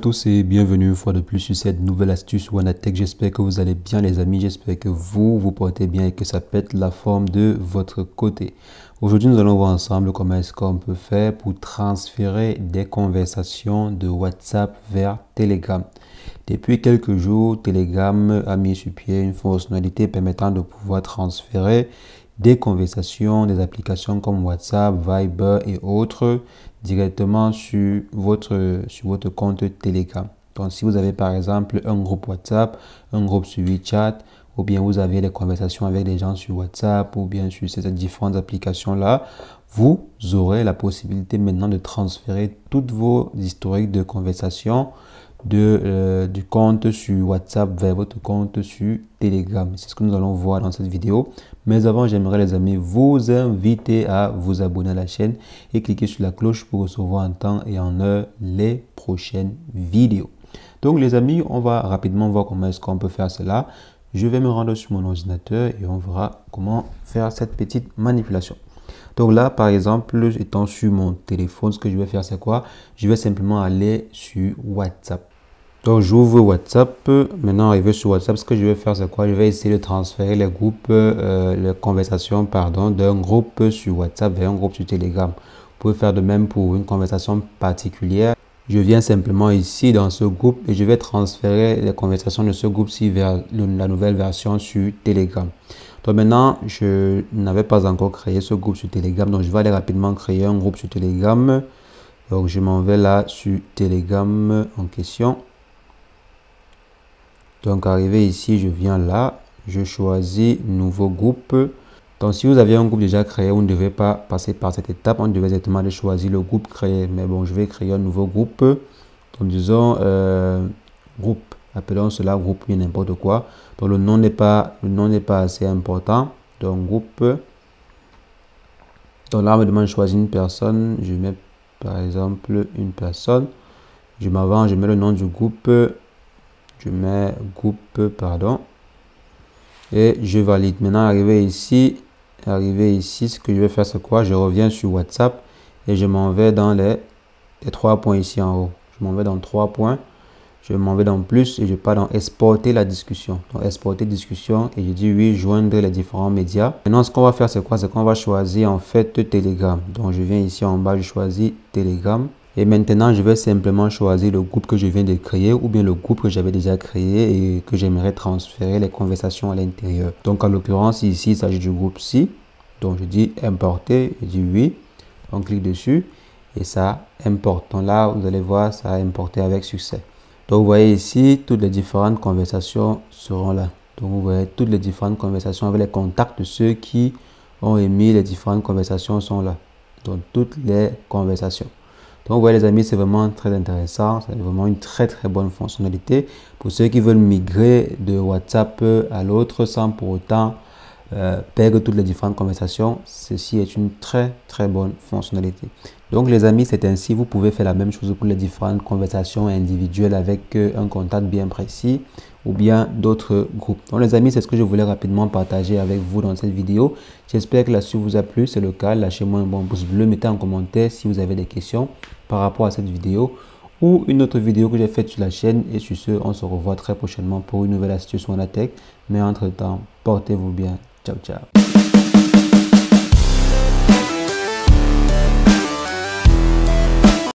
tous et bienvenue une fois de plus sur cette nouvelle astuce WanaTech. J'espère que vous allez bien les amis, j'espère que vous vous portez bien et que ça pète la forme de votre côté. Aujourd'hui, nous allons voir ensemble comment est-ce qu'on peut faire pour transférer des conversations de WhatsApp vers Telegram. Depuis quelques jours, Telegram a mis sur pied une fonctionnalité permettant de pouvoir transférer des conversations, des applications comme WhatsApp, Viber et autres directement sur votre, sur votre compte Telegram. Donc si vous avez par exemple un groupe WhatsApp, un groupe sur WeChat, ou bien vous avez des conversations avec des gens sur WhatsApp, ou bien sur ces différentes applications-là, vous aurez la possibilité maintenant de transférer toutes vos historiques de conversations de, euh, du compte sur WhatsApp vers votre compte sur Telegram. C'est ce que nous allons voir dans cette vidéo. Mais avant, j'aimerais les amis vous inviter à vous abonner à la chaîne et cliquer sur la cloche pour recevoir en temps et en heure les prochaines vidéos. Donc les amis, on va rapidement voir comment est-ce qu'on peut faire cela. Je vais me rendre sur mon ordinateur et on verra comment faire cette petite manipulation. Donc là, par exemple, étant sur mon téléphone, ce que je vais faire, c'est quoi Je vais simplement aller sur WhatsApp. Donc j'ouvre WhatsApp. Maintenant arrivé sur WhatsApp, ce que je vais faire c'est quoi Je vais essayer de transférer les groupes, euh, les conversations pardon, d'un groupe sur WhatsApp vers un groupe sur Telegram. Vous pouvez faire de même pour une conversation particulière. Je viens simplement ici dans ce groupe et je vais transférer les conversations de ce groupe-ci vers la nouvelle version sur Telegram. Donc maintenant, je n'avais pas encore créé ce groupe sur Telegram, donc je vais aller rapidement créer un groupe sur Telegram. Donc je m'en vais là sur Telegram en question. Donc arrivé ici, je viens là, je choisis nouveau groupe. Donc si vous avez un groupe déjà créé, vous ne devez pas passer par cette étape, on devait exactement choisir le groupe créé. Mais bon, je vais créer un nouveau groupe. Donc disons euh, groupe, appelons cela groupe ou n'importe quoi. Donc le nom n'est pas le nom n'est pas assez important. Donc groupe. Donc là, on me demande de choisir une personne. Je mets par exemple une personne. Je m'avance, je mets le nom du groupe je mets groupe, pardon, et je valide. Maintenant, arrivé ici, arrivé ici, ce que je vais faire, c'est quoi Je reviens sur WhatsApp et je m'en vais dans les, les, trois points ici en haut. Je m'en vais dans trois points, je m'en vais dans plus et je pars dans exporter la discussion. Donc, exporter discussion et je dis oui, joindre les différents médias. Maintenant, ce qu'on va faire, c'est quoi C'est qu'on va choisir en fait Telegram. Donc, je viens ici en bas, je choisis Telegram. Et maintenant, je vais simplement choisir le groupe que je viens de créer ou bien le groupe que j'avais déjà créé et que j'aimerais transférer les conversations à l'intérieur. Donc, en l'occurrence, ici, il s'agit du groupe C. Donc, je dis importer, je dis oui. On clique dessus et ça importe. Donc là, vous allez voir, ça a importé avec succès. Donc, vous voyez ici, toutes les différentes conversations seront là. Donc, vous voyez toutes les différentes conversations avec les contacts de ceux qui ont émis les différentes conversations sont là. Donc, toutes les conversations. Donc vous voyez les amis, c'est vraiment très intéressant. C'est vraiment une très très bonne fonctionnalité pour ceux qui veulent migrer de WhatsApp à l'autre sans pour autant euh, perdre toutes les différentes conversations. Ceci est une très très bonne fonctionnalité. Donc les amis, c'est ainsi. Vous pouvez faire la même chose pour les différentes conversations individuelles avec euh, un contact bien précis ou bien d'autres groupes. Donc les amis, c'est ce que je voulais rapidement partager avec vous dans cette vidéo. J'espère que la suite vous a plu. C'est le cas. Lâchez-moi un bon pouce bleu. Mettez un commentaire si vous avez des questions par rapport à cette vidéo ou une autre vidéo que j'ai faite sur la chaîne. Et sur ce, on se revoit très prochainement pour une nouvelle astuce en la tech. Mais entre-temps, portez-vous bien. Ciao, ciao.